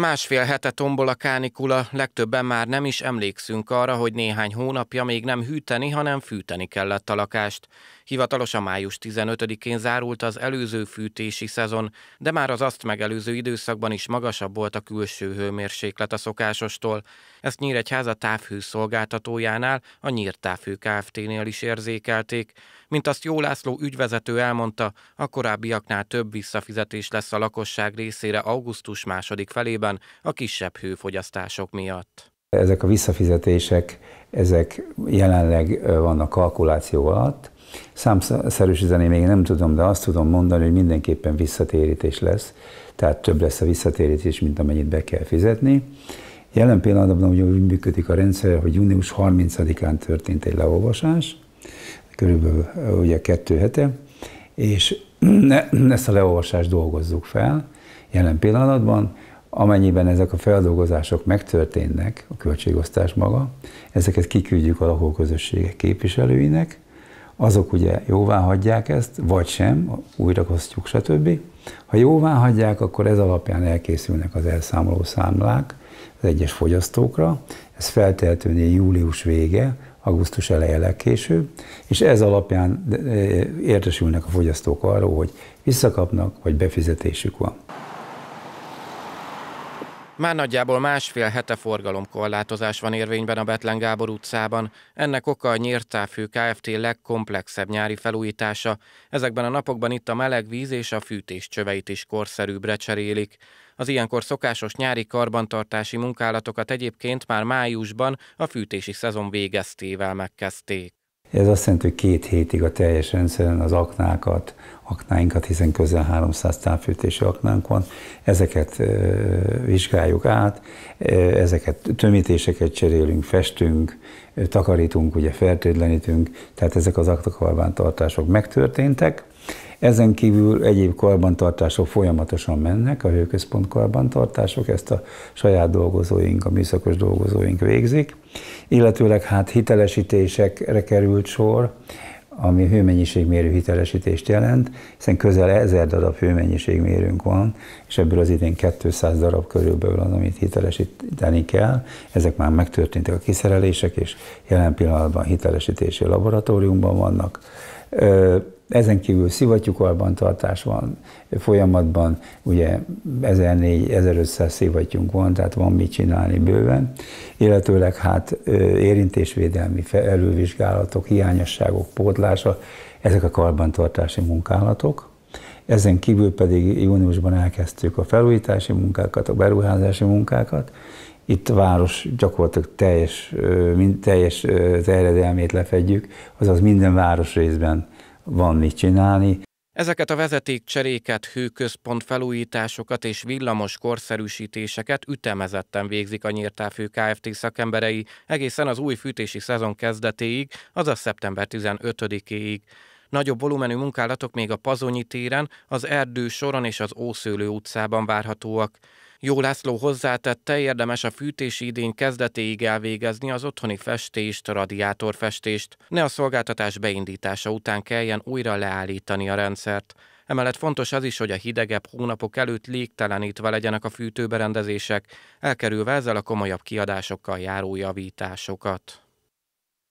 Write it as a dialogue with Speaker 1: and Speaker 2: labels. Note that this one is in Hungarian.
Speaker 1: Másfél hete tombol a kánikula, legtöbben már nem is emlékszünk arra, hogy néhány hónapja még nem hűteni, hanem fűteni kellett a lakást. Hivatalosan május 15-én zárult az előző fűtési szezon, de már az azt megelőző időszakban is magasabb volt a külső hőmérséklet a szokásostól. Ezt Nyíregyháza távhőszolgáltatójánál, a Nyírtávhő Kft-nél is érzékelték. Mint azt Jó László ügyvezető elmondta, a korábbiaknál több visszafizetés lesz a lakosság részére augusztus második felében, esetben a kisebb hőfogyasztások miatt.
Speaker 2: Ezek a visszafizetések, ezek jelenleg vannak kalkuláció alatt. Számszerűsíteni még nem tudom, de azt tudom mondani, hogy mindenképpen visszatérítés lesz. Tehát több lesz a visszatérítés, mint amennyit be kell fizetni. Jelen pillanatban úgy működik a rendszer, hogy június 30-án történt egy leolvasás, körülbelül ugye kettő hete, és ezt a leolvasást dolgozzuk fel jelen pillanatban. Amennyiben ezek a feldolgozások megtörténnek, a költségosztás maga, ezeket kiküldjük a lakóközösségek képviselőinek, azok ugye jóvá hagyják ezt, vagy sem, újrakosztjuk, stb. Ha jóvá hagyják, akkor ez alapján elkészülnek az elszámoló számlák az egyes fogyasztókra, ez feltehetően július vége, augusztus eleje legkésőbb, és ez alapján eh, eh, értesülnek a fogyasztók arról, hogy visszakapnak, vagy befizetésük van.
Speaker 1: Már nagyjából másfél hete forgalomkorlátozás van érvényben a Betlen Gábor utcában. Ennek oka a Nyírtávfő Kft. legkomplexebb nyári felújítása. Ezekben a napokban itt a meleg víz és a fűtés csöveit is korszerűbbre cserélik. Az ilyenkor szokásos nyári karbantartási munkálatokat egyébként már májusban a fűtési szezon végeztével megkezdték.
Speaker 2: Ez azt jelenti, hogy két hétig a teljes rendszeren az aknákat, aknáinkat, hiszen közel 300 távfűtési aknánk van, ezeket vizsgáljuk át, ezeket tömítéseket cserélünk, festünk, takarítunk, ugye fertőtlenítünk, tehát ezek az aktakarbantartások megtörténtek, ezen kívül egyéb karbantartások folyamatosan mennek, a hőközpont karbantartások, ezt a saját dolgozóink, a műszakos dolgozóink végzik, illetőleg hát hitelesítésekre került sor, ami hőmennyiségmérő hitelesítést jelent, hiszen közel 1000 darab hőmennyiségmérőnk van, és ebből az idén 200 darab körülbelül az, amit hitelesíteni kell. Ezek már megtörténtek a kiszerelések, és jelen pillanatban hitelesítési laboratóriumban vannak. Ezen kívül szivattyúk tartás van folyamatban, ugye 1400-1500 szivattyunk van, tehát van mit csinálni bőven, illetőleg hát érintésvédelmi elővizsgálatok, hiányosságok pótlása, ezek a karbantartási munkálatok. Ezen kívül pedig júniusban elkezdtük a felújítási munkákat, a beruházási munkákat, itt a város gyakorlatilag teljes, teljes terjedelmét lefedjük, azaz minden részben van mit csinálni.
Speaker 1: Ezeket a vezetékcseréket, hőközpont felújításokat és villamos korszerűsítéseket ütemezetten végzik a Nyírtáfő Kft. szakemberei egészen az új fűtési szezon kezdetéig, azaz szeptember 15-éig. Nagyobb volumenű munkálatok még a Pazonyi téren, az Erdő soron és az Ószőlő utcában várhatóak. Jó László hozzátette, érdemes a fűtési idény kezdetéig elvégezni az otthoni festést, radiátorfestést, ne a szolgáltatás beindítása után kelljen újra leállítani a rendszert. Emellett fontos az is, hogy a hidegebb hónapok előtt légtelenítve legyenek a fűtőberendezések, elkerülve ezzel a komolyabb kiadásokkal járó javításokat.